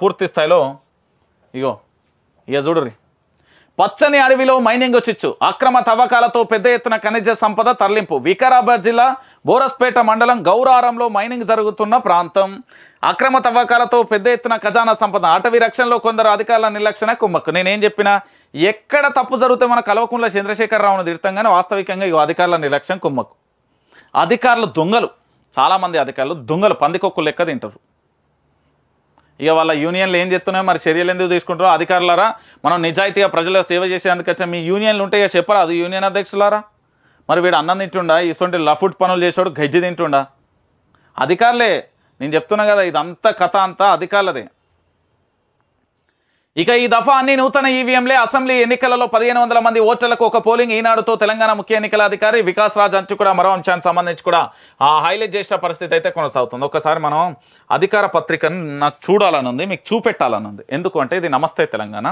పూర్తి స్థాయిలో ఇగో ఇక చూడుర్రి పచ్చని అడవిలో మైనింగ్ చిచ్చు అక్రమ తవ్వకాలతో పెద్ద ఎత్తున ఖనిజ సంపద తరలింపు వికారాబాద్ జిల్లా బోరస్పేట మండలం గౌరారంలో మైనింగ్ జరుగుతున్న ప్రాంతం అక్రమ తవ్వకాలతో పెద్ద ఎత్తున ఖజానా సంపద అటవీ రక్షణలో కొందరు అధికారుల నిర్లక్ష్యన కుమ్మక్కు నేనేం చెప్పినా ఎక్కడ తప్పు జరిగితే మన చంద్రశేఖర చంద్రశేఖరరావును తిడతాం వాస్తవికంగా ఇవి అధికారుల నిర్లక్ష్యం కుమ్మక్కు అధికారులు దొంగలు చాలామంది అధికారులు దొంగలు పందికొక్కు లెక్క తింటారు ఇక వాళ్ళ యూనియన్లు ఏం చెప్తున్నాయో మరి చర్యలు ఎందుకు తీసుకుంటారో అధికారులారా మనం నిజాయితీగా ప్రజల సేవ చేసేందుకు వచ్చా మీ యూనియన్లు ఉంటే చెప్పరా అది యూనియన్ అధ్యక్షులారా మరి వీడు అన్నం తింటుండా ఇటువంటి లఫుట్ పనులు చేసేవాడు గజ్జి తింటుండా అధికారులే నేను చెప్తున్నా కదా ఇదంతా కథ అంతా అధికారులదే ఇక ఈ దఫా అన్ని నూతన ఈవీఎంలే e అసెంబ్లీ ఎన్నికలలో పదిహేను వందల మంది ఓటర్లకు ఒక పోలింగ్ ఈనాడుతో తెలంగాణ ముఖ్య ఎన్నికల అధికారి వికాస్ రాజ్ అంచు కూడా మరో అంశానికి సంబంధించి కూడా ఆ హైలైట్ చేసిన పరిస్థితి అయితే కొనసాగుతుంది ఒకసారి మనం అధికార పత్రికను నాకు చూడాలనుంది మీకు చూపెట్టాలనుంది ఎందుకు అంటే ఇది నమస్తే తెలంగాణ